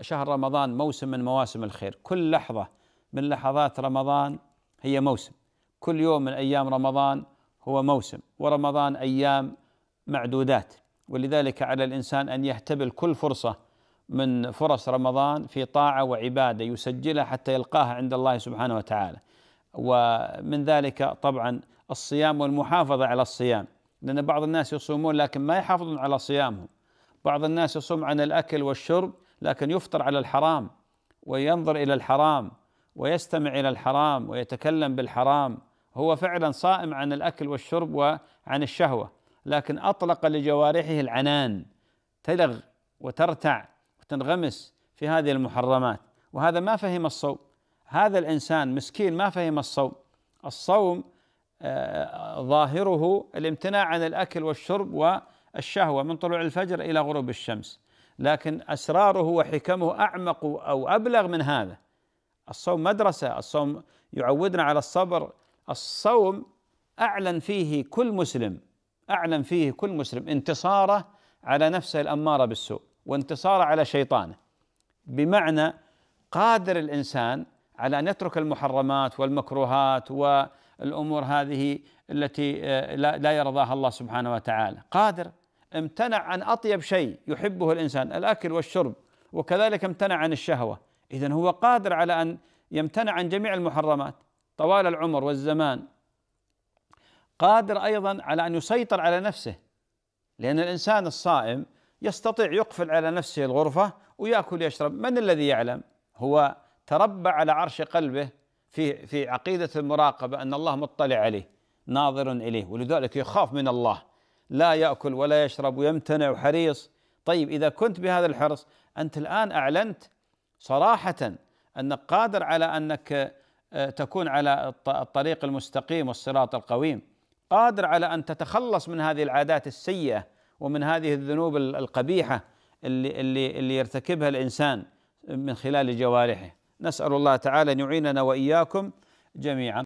شهر رمضان موسم من مواسم الخير كل لحظة من لحظات رمضان هي موسم كل يوم من أيام رمضان هو موسم ورمضان أيام معدودات ولذلك على الإنسان أن يهتبل كل فرصة من فرص رمضان في طاعة وعبادة يسجلها حتى يلقاها عند الله سبحانه وتعالى ومن ذلك طبعا الصيام والمحافظة على الصيام لأن بعض الناس يصومون لكن ما يحافظون على صيامهم بعض الناس يصوم عن الأكل والشرب لكن يفطر على الحرام وينظر الى الحرام ويستمع الى الحرام ويتكلم بالحرام هو فعلا صائم عن الاكل والشرب وعن الشهوه لكن اطلق لجوارحه العنان تلغ وترتع وتنغمس في هذه المحرمات وهذا ما فهم الصوم هذا الانسان مسكين ما فهم الصوم الصوم آه، ظاهره الامتناع عن الاكل والشرب والشهوه من طلوع الفجر الى غروب الشمس لكن اسراره وحكمه اعمق او ابلغ من هذا الصوم مدرسه الصوم يعودنا على الصبر الصوم اعلن فيه كل مسلم اعلن فيه كل مسلم انتصاره على نفسه الاماره بالسوء وانتصاره على شيطانه بمعنى قادر الانسان على ان يترك المحرمات والمكروهات والامور هذه التي آه، لا يرضاها الله سبحانه وتعالى قادر امتنع عن اطيب شيء يحبه الانسان الاكل والشرب وكذلك امتنع عن الشهوه اذا هو قادر على ان يمتنع عن جميع المحرمات طوال العمر والزمان قادر ايضا على ان يسيطر على نفسه لان الانسان الصائم يستطيع يقفل على نفسه الغرفه وياكل يشرب من الذي يعلم هو تربى على عرش قلبه في في عقيده المراقبه ان الله مطلع عليه ناظر اليه ولذلك يخاف من الله لا ياكل ولا يشرب ويمتنع وحريص طيب اذا كنت بهذا الحرص انت الان اعلنت صراحه انك قادر على انك آه، تكون على الطريق المستقيم والصراط القويم قادر على ان تتخلص من هذه العادات السيئه ومن هذه الذنوب القبيحه اللي اللي اللي يرتكبها الانسان من خلال جوارحه نسال الله تعالى ان يعيننا واياكم جميعا